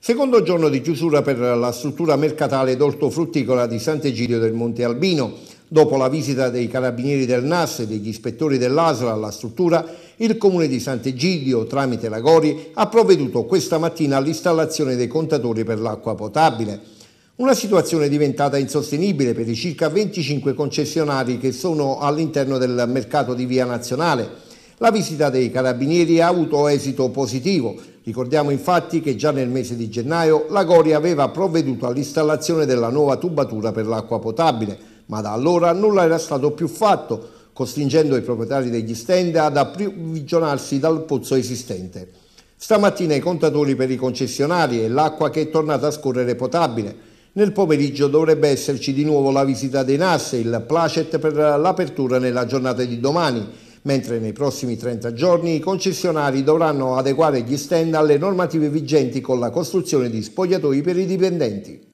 Secondo giorno di chiusura per la struttura mercatale d'ortofrutticola di Sant'Egidio del Monte Albino. Dopo la visita dei carabinieri del NAS e degli ispettori dell'ASLA alla struttura, il Comune di Sant'Egidio, tramite la Gori, ha provveduto questa mattina all'installazione dei contatori per l'acqua potabile. Una situazione diventata insostenibile per i circa 25 concessionari che sono all'interno del mercato di Via Nazionale la visita dei carabinieri ha avuto esito positivo. Ricordiamo infatti che già nel mese di gennaio la Goria aveva provveduto all'installazione della nuova tubatura per l'acqua potabile, ma da allora nulla era stato più fatto, costringendo i proprietari degli stand ad approvvigionarsi dal pozzo esistente. Stamattina i contatori per i concessionari e l'acqua che è tornata a scorrere potabile. Nel pomeriggio dovrebbe esserci di nuovo la visita dei NAS, e il placet per l'apertura nella giornata di domani mentre nei prossimi 30 giorni i concessionari dovranno adeguare gli stand alle normative vigenti con la costruzione di spogliatoi per i dipendenti.